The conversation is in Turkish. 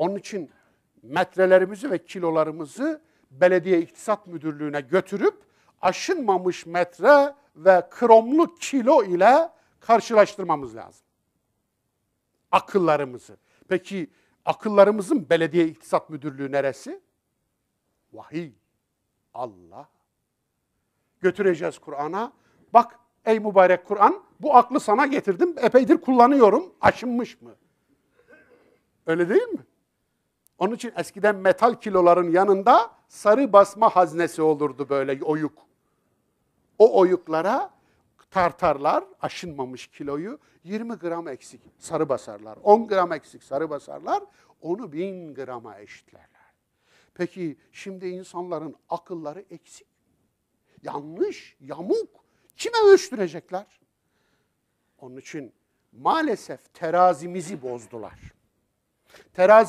Onun için metrelerimizi ve kilolarımızı belediye iktisat müdürlüğüne götürüp aşınmamış metre ve kromlu kilo ile karşılaştırmamız lazım. Akıllarımızı. Peki akıllarımızın belediye iktisat müdürlüğü neresi? Vahiy. Allah. Götüreceğiz Kur'an'a. Bak ey mübarek Kur'an bu aklı sana getirdim. Epeydir kullanıyorum. Aşınmış mı? Öyle değil mi? Onun için eskiden metal kiloların yanında sarı basma haznesi olurdu böyle oyuk. O oyuklara tartarlar aşınmamış kiloyu 20 gram eksik sarı basarlar. 10 gram eksik sarı basarlar. Onu 1000 grama eşitlerler. Peki şimdi insanların akılları eksik. Yanlış, yamuk. Kime ölçtürecekler? Onun için maalesef terazimizi bozdular. Terazi